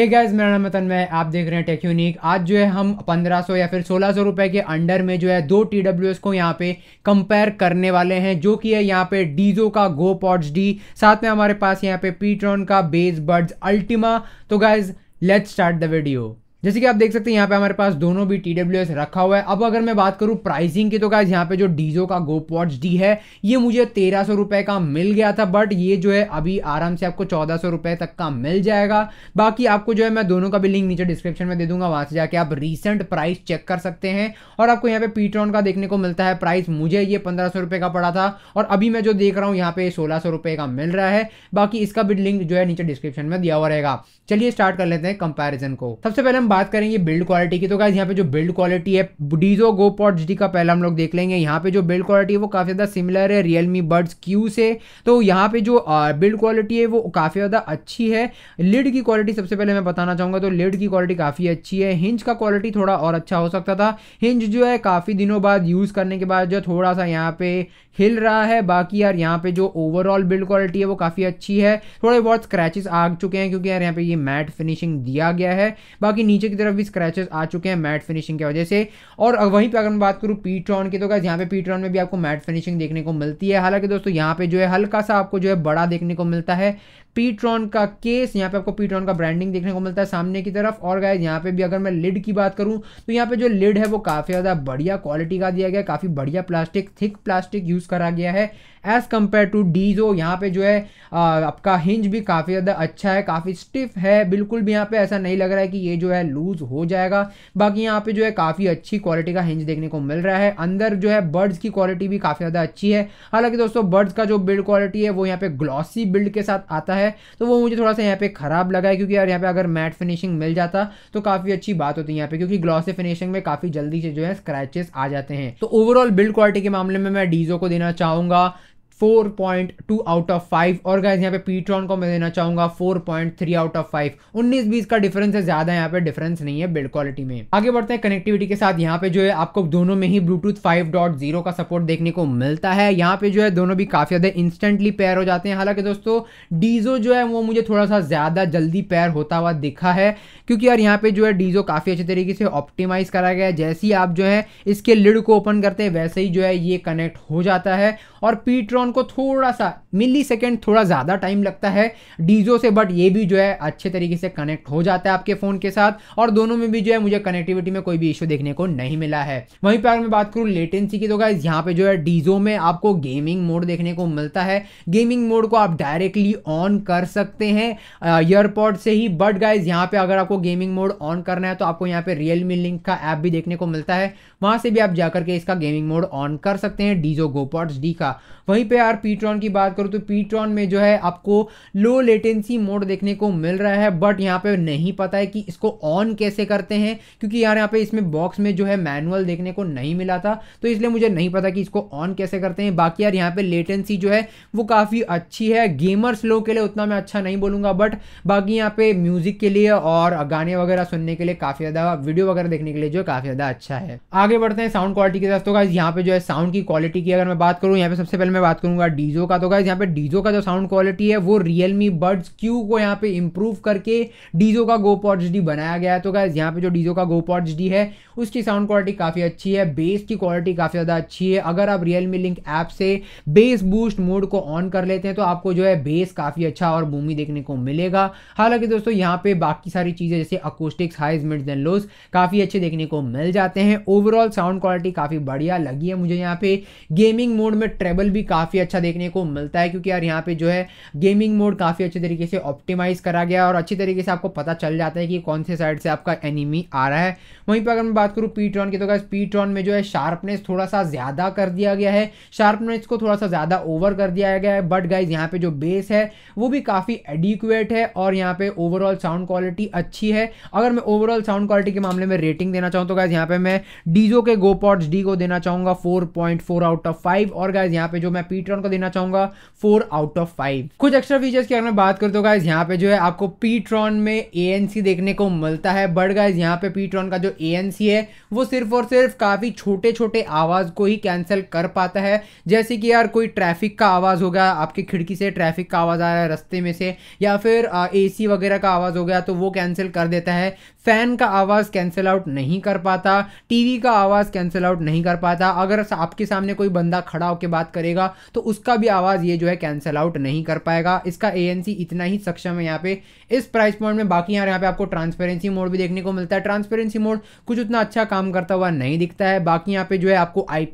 ये गाइज मेरा नाम मतन मैं आप देख रहे हैं टेक यूनिक आज जो है हम 1500 या फिर 1600 रुपए के अंडर में जो है दो टी को यहाँ पे कंपेयर करने वाले हैं जो कि है यहाँ पे डीजो का गो पॉट्स डी साथ में हमारे पास यहाँ पे पीट्रॉन का बेस बर्ड्स अल्टीमा तो guys let's start the video जैसे कि आप देख सकते हैं यहाँ पे हमारे पास दोनों भी टी रखा हुआ है अब अगर मैं बात करूँ प्राइसिंग की तो गाइज यहाँ पे जो डीजो का गो पॉच डी है ये मुझे तेरह सौ रुपये का मिल गया था बट ये जो है अभी आराम से आपको चौदह सौ रुपये तक का मिल जाएगा बाकी आपको जो है मैं दोनों का भी लिंक नीचे डिस्क्रिप्शन में दे दूंगा वहाँ से जाके आप रिसेंट प्राइस चेक कर सकते हैं और आपको यहाँ पे पीट्रॉन का देखने को मिलता है प्राइस मुझे ये पंद्रह सौ का पड़ा था और अभी मैं जो देख रहा हूँ यहाँ पे सोलह सौ का मिल रहा है बाकी इसका भी लिंक जो है नीचे डिस्क्रिप्शन में दिया हुआ रहेगा चलिए स्टार्ट कर लेते हैं कंपेरिजन को सबसे पहले हम बात करेंगे बिल्ड क्वालिटी की तो गाइज यहाँ पे जो बिल्ड क्वालिटी है डीजो गो पॉट जी का पहला हम लोग देख लेंगे यहाँ पे जो बिल्ड क्वालिटी है वो काफ़ी ज़्यादा सिमिलर है रियलमी बर्ड्स क्यू से तो यहाँ पे जो बिल्ड क्वालिटी है वो काफ़ी ज़्यादा अच्छी है लिड की क्वालिटी सबसे पहले मैं बताना चाहूँगा तो लिड की क्वालिटी काफ़ी अच्छी है हिंज का क्वालिटी थोड़ा और अच्छा हो सकता था हिंज जो है काफ़ी दिनों बाद यूज़ करने के बाद जो थोड़ा सा यहाँ पे हिल रहा है बाकी यार यहाँ पे जो ओवरऑल बिल्ड क्वालिटी है वो काफ़ी अच्छी है थोड़े बहुत स्क्रैचेस आ चुके हैं क्योंकि यार यहाँ पे ये मैट फिनिशिंग दिया गया है बाकी नीचे की तरफ भी स्क्रैचेस आ चुके हैं मैट फिनिशिंग की वजह से और वहीं पर अगर मैं बात करूँ पीट्रॉन की तो क्या यहाँ पे पीट्रॉन में भी आपको मैट फिनिशिंग देखने को मिलती है हालांकि दोस्तों यहाँ पे जो है हल्का सा आपको जो है बड़ा देखने को मिलता है पीट्रॉन का केस यहाँ पे आपको पीट्रॉन का ब्रांडिंग देखने को मिलता है सामने की तरफ और गाय यहाँ पे भी अगर मैं लिड की बात करूँ तो यहाँ पे जो लिड है वो काफ़ी ज़्यादा बढ़िया क्वालिटी का दिया गया काफ़ी बढ़िया प्लास्टिक थिक प्लास्टिक यूज़ करा गया है एज़ कम्पेयर टू डीजो यहाँ पे जो है आपका हिंज भी काफ़ी ज़्यादा अच्छा है काफ़ी स्टिफ है बिल्कुल भी यहाँ पे ऐसा नहीं लग रहा है कि ये जो है लूज़ हो जाएगा बाकी यहाँ पे जो है काफ़ी अच्छी क्वालिटी का हिंज देखने को मिल रहा है अंदर जो है बर्ड्स की क्वालिटी भी काफ़ी ज़्यादा अच्छी है हालांकि दोस्तों बर्ड्स का जो बिल्ड क्वालिटी है वो यहाँ पे ग्लॉसी बिल्ड के साथ आता है तो वो मुझे थोड़ा सा यहाँ पे ख़राब लगा है क्योंकि यार यहाँ पे अगर मैट फिनिशिंग मिल जाता तो काफ़ी अच्छी बात होती है यहाँ पे क्योंकि ग्लॉसी फिनिशिंग में काफ़ी जल्दी से जो है स्क्रैचेस आ जाते हैं तो ओवरऑल बिल्ड क्वालिटी के मामले में मैं डीजो को देना चाहूँगा four point two out of five और गाइज यहाँ पे पीट्रॉन को मैं देना चाहूंगा four point three out of five उन्नीस बीस का डिफरेंस है ज्यादा यहाँ पे डिफरेंस नहीं है बिल्ड क्वालिटी में आगे बढ़ते हैं कनेक्टिविटी के साथ यहाँ पे जो है आपको दोनों में ही ब्लूटूथ फाइव डॉट जीरो का सपोर्ट देखने को मिलता है यहाँ पे जो है दोनों भी काफी ज्यादा इंस्टेंटली पेयर हो जाते हैं हालांकि दोस्तों डीजो जो है वो मुझे थोड़ा सा ज्यादा जल्दी पेयर होता हुआ दिखा है क्योंकि यार यहाँ पे जो है डीजो काफी अच्छे तरीके से ऑप्टिमाइज करा गया है जैसे ही आप जो है इसके लिड को ओपन करते हैं वैसे ही जो है ये कनेक्ट हो जाता है और पीट्रॉन को थोड़ा सा मिली सेकेंड थोड़ा ज़्यादा टाइम लगता है डीजो से बट ये भी जो है अच्छे तरीके से कनेक्ट हो जाता है आपके फ़ोन के साथ और दोनों में भी जो है मुझे कनेक्टिविटी में कोई भी इशू देखने को नहीं मिला है वहीं पर अगर मैं बात करूँ लेटेंसी की तो गाइज यहाँ पे जो है डीजो में आपको गेमिंग मोड देखने को मिलता है गेमिंग मोड को आप डायरेक्टली ऑन कर सकते हैं ईयरपॉड से ही बट गाइज यहाँ पे अगर आपको गेमिंग मोड ऑन करना है तो आपको यहाँ पे रियलमी लिंक का ऐप भी देखने को मिलता है वहाँ से भी आप जाकर के इसका गेमिंग मोड ऑन कर सकते हैं डीजो गोपॉट्स डी का वहीं पर पे यार पीट्रॉन की बात करूँ तो पीट्रॉन में जो है आपको लो लेटेंसी मोड देखने को मिल रहा है बट यहाँ पे नहीं पता है कि इसको ऑन कैसे करते हैं क्योंकि यार यहाँ पे इसमें बॉक्स में जो है मैनुअल देखने को नहीं मिला था तो इसलिए मुझे नहीं पता कि इसको ऑन कैसे करते हैं बाकी यार यहाँ पर लेटेंसी जो है वो काफ़ी अच्छी है गेमर्स लोग के लिए उतना मैं अच्छा नहीं बोलूँगा बट बाकी यहाँ पे म्यूज़िक के लिए और गाने वगैरह सुनने के लिए काफ़ी ज़्यादा वीडियो वगैरह देखने के लिए जो काफ़ी ज़्यादा अच्छा है आगे बढ़ते हैं साउंड क्वालिटी के साथ तो यहाँ पे जो है साउंड की क्वालिटी की अगर मैं बात करूँ यहाँ पे सबसे पहले मैं बात करूंगा डीजो का तो गाइज यहाँ पे डीजो का जो साउंड क्वालिटी है वो रियलमी बर्ड्स क्यू को यहाँ पे इम्प्रूव करके डीजो का गो पॉड्स डी बनाया गया है तो गाइज यहाँ पे जो डीजो का गो पॉड्स डी है उसकी साउंड क्वालिटी काफ़ी अच्छी है बेस की क्वालिटी काफ़ी ज़्यादा अच्छी है अगर आप रियलमी लिंक ऐप से बेस बूस्ट मोड को ऑन कर लेते हैं तो आपको जो है बेस काफ़ी अच्छा और भूमि देखने को मिलेगा हालांकि दोस्तों यहाँ पे बाकी सारी चीज़ें जैसे acoustics highs mids and lows काफ़ी अच्छे देखने को मिल जाते हैं ओवरऑल साउंड क्वालिटी काफ़ी बढ़िया लगी है मुझे यहाँ पे गेमिंग मोड में ट्रेबल भी काफ़ी काफ़ी अच्छा देखने को मिलता है क्योंकि यार यहाँ पे जो है गेमिंग मोड काफ़ी अच्छे तरीके से ऑप्टिमाइज़ करा गया और अच्छी तरीके से आपको पता चल जाता है कि कौन से साइड से आपका एनिमी आ रहा है वहीं पर अगर मैं बात करूँ पीट्रॉन की तो क्या पीट्रॉन में जो है शार्पनेस थोड़ा सा ज़्यादा कर दिया गया है शार्पनेस को थोड़ा सा ज़्यादा ओवर कर दिया गया है बट गाइज यहाँ पे जो बेस है वो भी काफ़ी एडिक्वेट है और यहाँ पे ओवरऑल साउंड क्वालिटी अच्छी है अगर मैं ओवरऑल साउंड क्वालिटी के मामले में रेटिंग देना चाहूँ तो गाइज यहाँ पे मैं डीजो के गोपॉट्स डी को देना चाहूँगा four four out of five और गाइज यहाँ पे जो मैं पी पीट्रॉन को देना चाहूंगा फोर आउट ऑफ फाइव कुछ एक्स्ट्रा फीचर्स की अगर मैं बात करता हूँ यहाँ पे जो है आपको पीट्रॉन में ए देखने को मिलता है बट गाइज यहाँ पे पीट्रॉन का जो ए है वो सिर्फ और सिर्फ काफी छोटे छोटे आवाज को ही कैंसिल कर पाता है जैसे कि यार कोई ट्रैफिक का आवाज हो गया आपकी खिड़की से ट्रैफिक का आवाज आ रहा है रस्ते में से या फिर ए वगैरह का आवाज हो गया तो वो कैंसिल कर देता है फैन का आवाज़ कैंसिल आउट नहीं कर पाता टीवी का आवाज़ कैंसिल आउट नहीं कर पाता अगर आपके सामने कोई बंदा खड़ा होकर बात करेगा तो उसका भी आवाज़ ये जो है कैंसिल आउट नहीं कर पाएगा इसका ए इतना ही सक्षम है यहाँ पे इस प्राइस पॉइंट में बाकी यहाँ यहाँ पे आपको ट्रांसपेरेंसी मोड भी देखने को मिलता है ट्रांसपेरेंसी मोड कुछ उतना अच्छा काम करता हुआ नहीं दिखता है बाकी यहाँ पे जो है आपको आई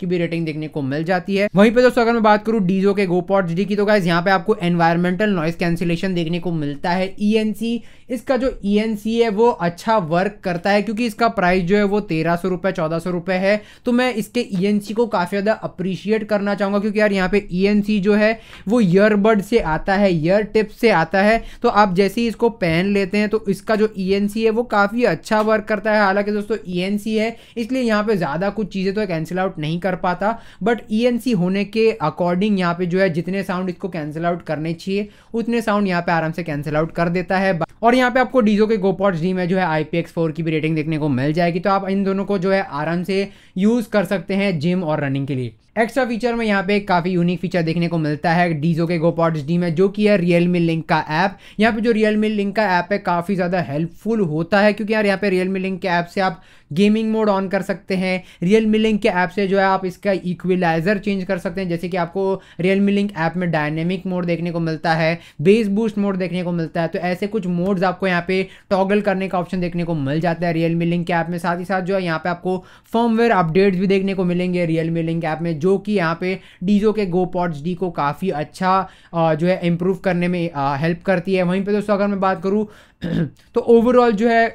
की भी रेटिंग देखने को मिल जाती है वहीं पर दोस्तों अगर मैं बात करूँ डीजो के गोपॉट जी की तो गाइज यहाँ पे आपको एनवायरमेंटल नॉइस कैंसिलेशन देखने को मिलता है ई e इसका जो ई e है वो अच्छा वर्क करता है क्योंकि इसका प्राइस जो है वो तेरह सौ रुपए चौदह सौ रुपये है तो मैं इसके ई e को काफ़ी ज़्यादा अप्रिशिएट करना चाहूँगा क्योंकि कि यार यहाँ पे ई e जो है वो ईयरबड से आता है ईयर टिप से आता है तो आप जैसे ही इसको पहन लेते हैं तो इसका जो ई e है वो काफ़ी अच्छा वर्क करता है हालांकि दोस्तों ई e है इसलिए यहाँ पर ज़्यादा कुछ चीज़ें तो कैंसिल आउट नहीं कर पाता बट ई होने के अकॉर्डिंग यहाँ पे जो है जितने साउंड इसको कैंसिल आउट करने चाहिए उतने साउंड यहाँ पे आराम से कैंसिल आउट कर देता है और यहाँ पे आपको डीजो के गोपॉट जी में जो है आई की भी रेटिंग देखने को मिल जाएगी तो आप इन दोनों को जो है आराम से यूज़ कर सकते हैं जिम और रनिंग के लिए एक्स्ट्रा फीचर में यहाँ पे काफ़ी यूनिक फीचर देखने को मिलता है डीजो के गोपॉट्स डी में जो कि है रियल मी लिंक का ऐप यहाँ पे जो रियल मी लिंक का ऐप है काफ़ी ज़्यादा हेल्पफुल होता है क्योंकि यार यहाँ पे रियल मी लिंक के ऐप से आप गेमिंग मोड ऑन कर सकते हैं रियल मिलिंग के ऐप से जो है आप इसका इक्विलाइजर चेंज कर सकते हैं जैसे कि आपको रियल मिलिंग ऐप में डायनेमिक मोड देखने को मिलता है बेस बूस्ट मोड देखने को मिलता है तो ऐसे कुछ मोड्स आपको यहाँ पे टॉगल करने का ऑप्शन देखने को मिल जाता है रियल मिलिंग के ऐप में साथ ही साथ जो है यहाँ पे आपको फॉर्मवेयर अपडेट्स भी देखने को मिलेंगे रियल मिलिंग ऐप में जो कि यहाँ पे डीजो के गो पॉट्स डी को काफ़ी अच्छा जो है इम्प्रूव करने में हेल्प करती है वहीं पर दोस्तों अगर मैं बात करूँ तो ओवरऑल जो है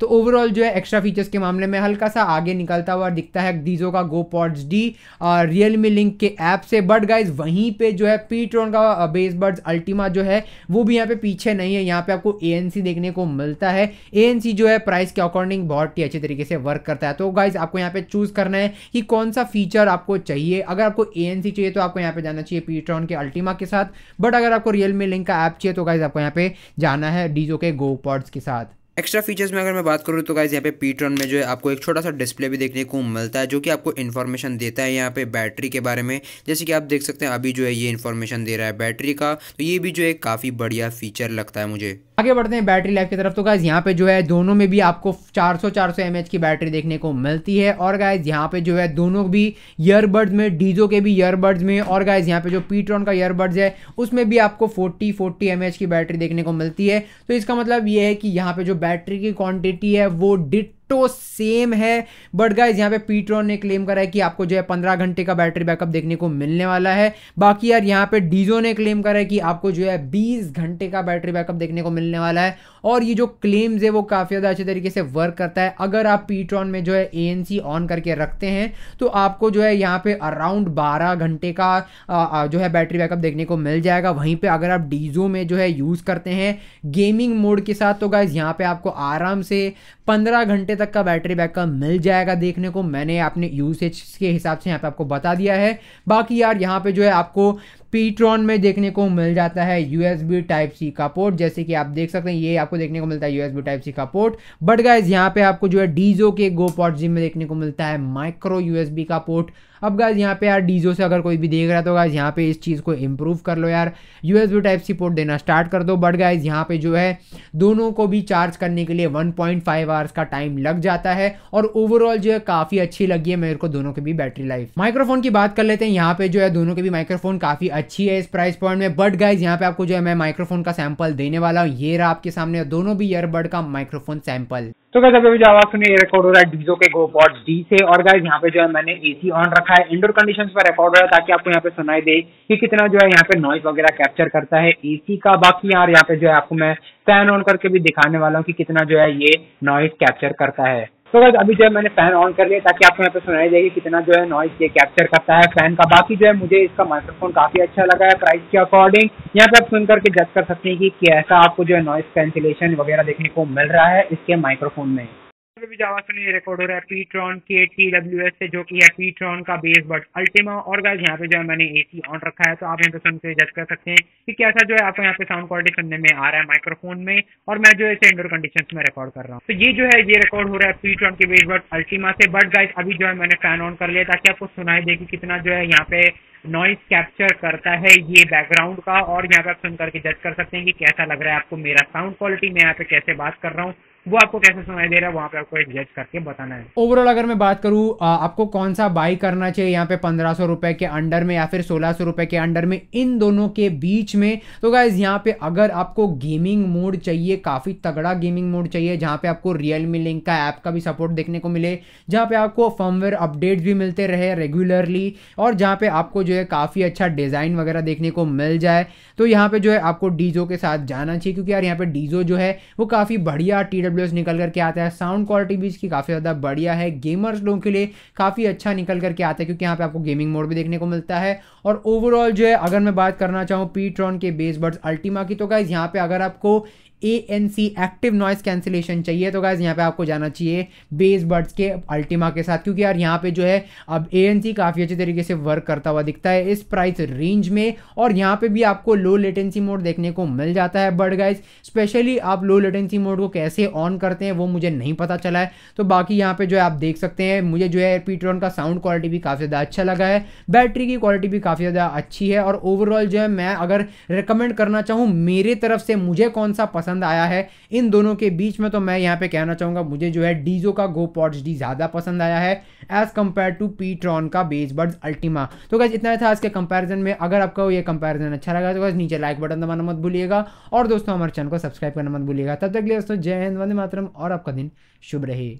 तो ओवरऑल जो है एक्स्ट्रा फीचर्स के मामले में हल्का सा आगे निकलता हुआ दिखता है डीजो का go pods D Realme link के ऐप से बट गाइज वहीं पे जो है पीट्रोन का बेस बर्ड्स अल्टीमा जो है वो भी यहाँ पे पीछे नहीं है यहाँ पे आपको ए देखने को मिलता है ए जो है प्राइस के अकॉर्डिंग बहुत ही अच्छे तरीके से वर्क करता है तो गाइज आपको यहाँ पे चूज़ करना है कि कौन सा फीचर आपको चाहिए अगर आपको ए चाहिए तो आपको यहाँ पे जाना चाहिए पीट्रॉन के अल्टीमा के साथ बट अगर आपको रियल मी लिंक का ऐप चाहिए तो गाइज आपको यहाँ पे जाना है डीजो के गो पॉड्स के साथ एक्स्ट्रा फीचर्स में अगर मैं बात करूँ तो गाइज़ यहाँ पे पीट्रॉन में जो है आपको एक छोटा सा डिस्प्ले भी देखने को मिलता है जो कि आपको इन्फॉर्मेशन देता है यहाँ पे बैटरी के बारे में जैसे कि आप देख सकते हैं अभी जो है ये इन्फॉर्मेशन दे रहा है बैटरी का तो ये भी जो है काफ़ी बढ़िया फीचर लगता है मुझे आगे बढ़ते हैं बैटरी लाइफ की तरफ तो गाइज यहाँ पे जो है दोनों में भी आपको चार सौ चार की बैटरी देखने को मिलती है और गाइज यहाँ पे जो है दोनों भी ईयरबड्स में डीजो के भी ईयरबड्स में और गाइज यहाँ पे जो पीट्रॉन का ईयरबड्स है उसमें भी आपको फोर्टी फोर्टी एम की बैटरी देखने को मिलती है तो इसका मतलब ये है कि यहाँ पे जो बैटरी की क्वांटिटी है वो डिट डिट्टो तो सेम है बट गाइज यहाँ पे पीट्रॉन ने क्लेम करा है कि आपको जो है पंद्रह घंटे का बैटरी बैकअप देखने को मिलने वाला है बाकी यार यहाँ पे डीजो ने क्लेम करा है कि आपको जो है बीस घंटे का बैटरी बैकअप देखने को मिलने वाला है और ये जो क्लेम्स है वो काफ़ी ज़्यादा अच्छे तरीके से वर्क करता है अगर आप पीट्रॉन में जो है ए ऑन करके रखते हैं तो आपको जो है यहाँ पे अराउंड बारह घंटे का आ, आ, जो है बैटरी बैकअप देखने को मिल जाएगा वहीं पर अगर आप डीजो में जो है यूज़ करते हैं गेमिंग मोड के साथ तो गाइज यहाँ पर आपको आराम से पंद्रह घंटे तक का बैटरी बैकअप मिल जाएगा देखने को मैंने अपने यूसेज के हिसाब से यहाँ पे आपको बता दिया है बाकी यार यहाँ पे जो है आपको पीट्रॉन में देखने को मिल जाता है बी टाइप सी का पोर्ट जैसे कि आप देख सकते हैं ये आपको देखने को मिलता है बी टाइप सी का पोर्ट बट गाइज यहाँ पे आपको जो है डीजो के गो पॉट जिम में देखने को मिलता है माइक्रो बी का पोर्ट अब गाइज यहाँ पे यार डीजो से अगर कोई भी देख रहा है तो गाइज यहाँ पे इस चीज़ को इम्प्रूव कर लो यार एस टाइप सी पोर्ट देना स्टार्ट कर दो बट गाइज यहाँ पे जो है दोनों को भी चार्ज करने के लिए 1.5 पॉइंट आवर्स का टाइम लग जाता है और ओवरऑल जो है काफ़ी अच्छी लगी है मेरे को दोनों की भी बैटरी लाइफ माइक्रोफोन की बात कर लेते हैं यहाँ पे जो है दोनों के भी माइक्रोफोन काफ़ी अच्छी है इस प्राइस पॉइंट में बट गाइज यहाँ पे आपको जो है मैं माइक्रोफोन का सैम्पल देने वाला हूँ ये रहा आपके सामने दोनों भी ईयरबड का माइक्रोफोन सैम्पल तो गाइस अभी जो आवाज सुनिए रिकॉर्ड हो रहा है डीजो के गोपॉट डी से और गाइस यहाँ पे जो है मैंने एसी ऑन रखा है इंडोर कंडीशंस पर रिकॉर्ड हो रहा है ताकि आपको यहाँ पे सुनाई दे कि कितना जो है यहाँ पे नॉइज वगैरह कैप्चर करता है एसी का बाकी यार यहाँ पे जो है आपको मैं फैन ऑन करके भी दिखाने वाला हूँ कि कितना जो है ये नॉइज कैप्चर करता है तो बस अभी जो है मैंने फैन ऑन कर लिया ताकि आपको यहाँ पे सुनाई जाएगी कितना जो है नॉइस ये कैप्चर करता है फैन का बाकी जो है मुझे इसका माइक्रोफोन काफी अच्छा लगा है प्राइस के अकॉर्डिंग यहाँ पे आप सुन करके जज कर सकते हैं कि कैसा आपको जो है नॉइस कैंसिलेशन वगैरह देखने को मिल रहा है इसके माइक्रोफोन में पे भी जावा में रिकॉर्ड हो रहा है पीट्रॉन के टी डब्ल्यू एस से जो कि है पीट्रॉन का बेस बट अल्टीमा और गाइज यहाँ पे जो है मैंने एसी ऑन रखा है तो आप यहाँ पे सुन के जज कर सकते हैं कि कैसा जो है आपको यहाँ पे साउंड क्वालिटी सुनने में आ रहा है माइक्रोफोन में और मैं जो है इसे इंडोर कंडीशन में रिकॉर्ड कर रहा हूँ तो ये जो है ये रिकॉर्ड हो रहा है पीट्रॉन के बेस बट अल्टीमा से बट गाइज अभी जो है मैंने फैन ऑन कर लिया ताकि आपको सुनाई दे कि कितना जो है यहाँ पे नॉइस कैप्चर करता है ये बैकग्राउंड का और यहाँ पे आप सुन करके जज कर सकते हैं कि कैसा लग रहा है आपको मेरा साउंड क्वालिटी मैं यहाँ पे कैसे बात कर रहा हूँ वो आपको कैसे सुनाई दे रहा है वहाँ पे आपको एडजस्ट करके बताना है ओवरऑल अगर मैं बात करूँ आपको कौन सा बाई करना चाहिए यहाँ पे पंद्रह सौ रुपए के अंडर में या फिर सोलह सौ रुपए के अंडर में इन दोनों के बीच में तो गाइज यहाँ पे अगर आपको गेमिंग मोड चाहिए काफ़ी तगड़ा गेमिंग मोड चाहिए जहाँ पे आपको रियलमी लिंक का ऐप का भी सपोर्ट देखने को मिले जहाँ पे आपको फर्मवेयर अपडेट भी मिलते रहे रेगुलरली और जहाँ पे आपको जो है काफ़ी अच्छा डिज़ाइन वगैरह देखने को मिल जाए तो यहाँ पे जो है आपको डीजो के साथ जाना चाहिए क्योंकि यार यहाँ पे डीजो जो है वो काफ़ी बढ़िया टी वीडियोस निकल करके आता है साउंड क्वालिटी भी इसकी काफ़ी ज़्यादा बढ़िया है गेमर्स लोगों के लिए काफ़ी अच्छा निकल करके आता है क्योंकि यहाँ पे आपको गेमिंग मोड भी देखने को मिलता है और ओवरऑल जो है अगर मैं बात करना चाहूँ पीट्रॉन के बेस बर्ड्स अल्टीमा की तो गाइज यहाँ पे अगर आपको A N C active noise cancellation चाहिए तो गाइज यहाँ पे आपको जाना चाहिए बेस बर्ड्स के अल्टीमा के साथ क्योंकि यार यहाँ पे जो है अब ए एन सी काफ़ी अच्छे तरीके से वर्क करता हुआ दिखता है इस प्राइस रेंज में और यहाँ पे भी आपको लो लेटेंसी मोड देखने को मिल जाता है बर्ड गाइज स्पेशली आप लो लेटेंसी मोड को कैसे ऑन करते हैं वो मुझे नहीं पता चला है तो बाकी यहाँ पे जो है आप देख सकते हैं मुझे जो है पीट्रॉन का साउंड क्वालिटी भी काफ़ी ज़्यादा अच्छा लगा है बैटरी की क्वालिटी भी काफ़ी ज़्यादा अच्छी है और ओवरऑल जो है मैं अगर रिकमेंड करना चाहूँ मेरे तरफ से मुझे कौन सा पसंद पसंद आया है इन दोनों के बीच में तो मैं यहाँ पे कहना चाहूँगा मुझे जो है डीजो का गो पॉड्स डी ज़्यादा पसंद आया है as compare to pTron का बेस बर्ड्स अल्टीमा तो गैस इतना था आज के कंपेरिजन में अगर आपका ये कंपेरिजन अच्छा लगा तो गैस नीचे लाइक बटन दबाना मत भूलिएगा और दोस्तों हमारे चैनल को सब्सक्राइब करना मत भूलिएगा तब तक लिए दोस्तों जय हिंद वंदे मातरम और आपका दिन शुभ रहे